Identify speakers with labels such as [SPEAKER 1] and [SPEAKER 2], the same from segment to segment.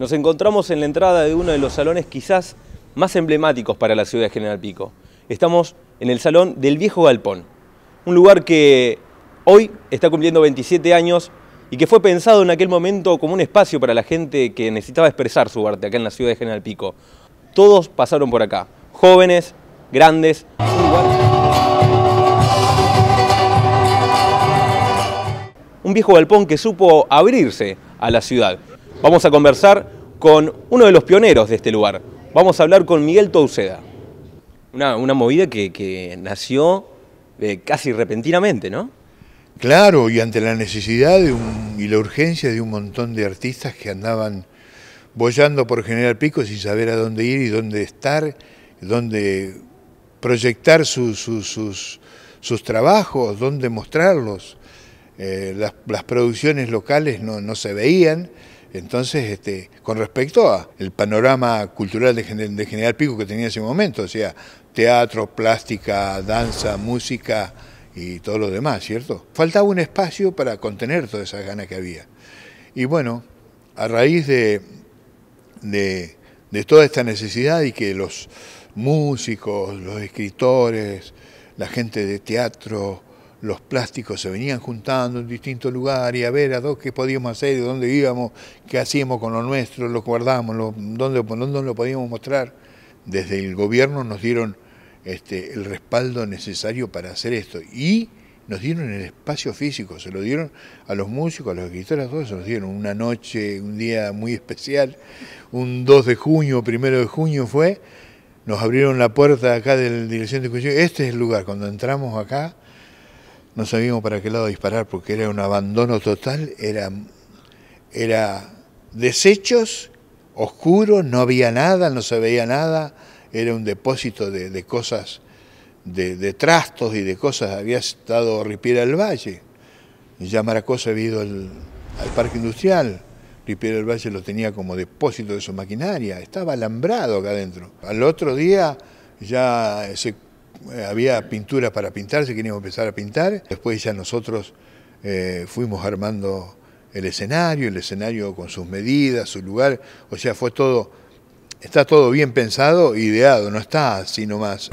[SPEAKER 1] Nos encontramos en la entrada de uno de los salones quizás más emblemáticos para la ciudad de General Pico. Estamos en el Salón del Viejo Galpón, un lugar que hoy está cumpliendo 27 años y que fue pensado en aquel momento como un espacio para la gente que necesitaba expresar su arte acá en la ciudad de General Pico. Todos pasaron por acá, jóvenes, grandes. Un viejo galpón que supo abrirse a la ciudad Vamos a conversar con uno de los pioneros de este lugar. Vamos a hablar con Miguel Touceda. Una, movida que, nació eh, casi repentinamente, ¿no?
[SPEAKER 2] Claro, y ante la necesidad y la urgencia de un montón de artistas que andaban bollando por General Pico sin saber a dónde ir y dónde estar, dónde proyectar sus, sus, trabajos, dónde mostrarlos. Eh, las, producciones locales no, no se veían entonces, este, con respecto al panorama cultural de, General Pico que tenía en ese momento, o sea, teatro, plástica, danza, música y todo lo demás, ¿cierto? Faltaba un espacio para contener todas esas ganas que había. Y bueno, a raíz de, de toda esta necesidad y que los músicos, los escritores, la gente de teatro, los plásticos se venían juntando en distintos lugares y a ver a dos qué podíamos hacer, de dónde íbamos, qué hacíamos con lo nuestro, lo guardamos, lo, dónde, dónde, lo podíamos mostrar. Desde el gobierno nos dieron este, el respaldo necesario para hacer esto y nos dieron el espacio físico, se lo dieron a los músicos, a los escritores, todos se nos dieron una noche, un día muy especial, un 2 de junio, primero de junio fue, nos abrieron la puerta acá del dirección de cultura, Este es el lugar, cuando entramos acá, no sabíamos para qué lado disparar porque era un abandono total, era, era desechos oscuros, no había nada, no se veía nada, era un depósito de, cosas, de, trastos y de cosas, había estado Ripiera del Valle, ya Maracosa había ido al, al parque industrial, Ripiera del Valle lo tenía como depósito de su maquinaria, estaba alambrado acá adentro. Al otro día ya se eh, había pintura para pintarse, queríamos empezar a pintar. Después ya nosotros eh, fuimos armando el escenario, el escenario con sus medidas, su lugar, o sea, fue todo, está todo bien pensado, ideado, no está así nomás.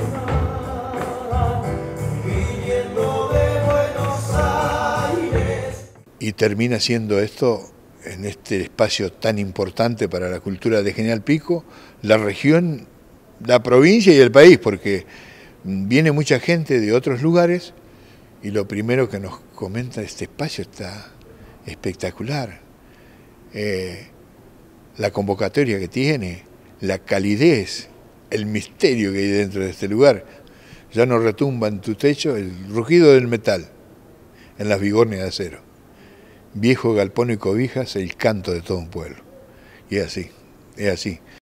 [SPEAKER 2] Y termina siendo esto, en este espacio tan importante para la cultura de General Pico, la región, la provincia y el país, porque viene mucha gente de otros lugares y lo primero que nos comenta este espacio está espectacular. Eh, la convocatoria que tiene, la calidez, el misterio que hay dentro de este lugar. Ya no retumba en tu techo el rugido del metal en las vigornias de acero. Viejo galpón y cobijas, el canto de todo un pueblo. Y es así, es así.